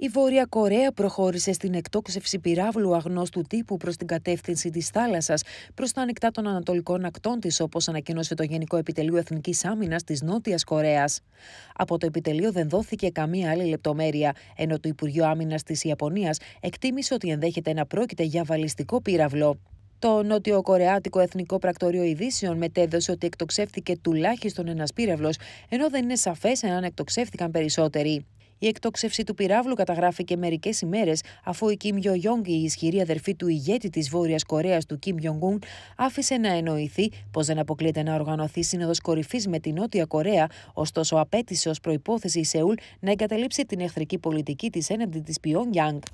Η Βόρεια Κορέα προχώρησε στην εκτόξευση πυράβλου αγνώστου τύπου προς την κατεύθυνση της θάλασσας, προς τα ανοιχτά των ανατολικών ακτών της, όπως ανακοίνωσε το Γενικό Επιτελείο Εθνικής Άμυνας της Νότιας Κορέας. Από το επιτελείο δεν δόθηκε καμία άλλη λεπτομέρεια, ενώ το Υπουργείο Άμυνας της Ιαπωνίας εκτίμησε ότι ενδέχεται να πρόκειται για βαλιστικό πύραυλο. Το Νότιο Κορεάτικο Εθνικό Πρακτορείο Ειδήσεων μετέδωσε ότι εκτοξεύθηκε τουλάχιστον ένας πύραυλος, ενώ δεν είναι σαφές εάν εκτοξεύθηκαν περισσότεροι. Η εκτόξευση του πυράβλου καταγράφηκε μερικές ημέρες αφού η Κιμ Ιογιόγκ, η ισχυρή αδερφή του ηγέτη της Βόρειας Κορέας του Κιμ Ιονγκούν, άφησε να εννοηθεί πως δεν αποκλείεται να οργανωθεί σύνοδος κορυφής με την Νότια Κορέα, ωστόσο απέτησε ως προπόθεση η Σεούλ να εγκαταλείψει την εχθρική πολιτική της έναντι της Γιάνγκ.